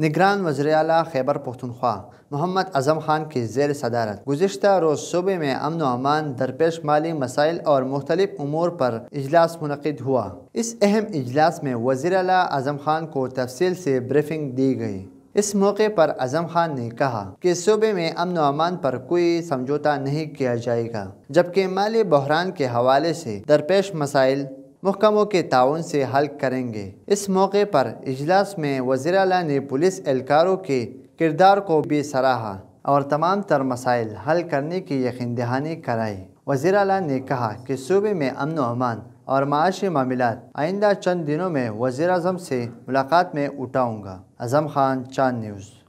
نگران وزیر اعلیٰ خیبر پختونخوا محمد اعظم خان کی زیر صدارت گزشتہ روز صوبے میں امن و امان درپیش مالی مسائل اور مختلف امور پر اجلاس منعقد ہوا اس اہم اجلاس میں وزیر اعلیٰ اعظم خان کو تفصیل سے بریفنگ دی گئی اس موقع پر اعظم خان نے کہا کہ صوبے میں امن و امان پر کوئی سمجھوتا نہیں کیا جائے گا جبکہ مالی بحران کے حوالے سے درپیش مسائل محکموں کے تعاون سے حل کریں گے اس موقع پر اجلاس میں وزیر اعلیٰ نے پولیس اہلکاروں کے کردار کو بھی سراہا اور تمام تر مسائل حل کرنے کی یقین دہانی کرائی وزیر اعلیٰ نے کہا کہ صوبے میں امن و امان اور معاشی معاملات آئندہ چند دنوں میں وزیر اعظم سے ملاقات میں اٹھاؤں گا اعظم خان چاند نیوز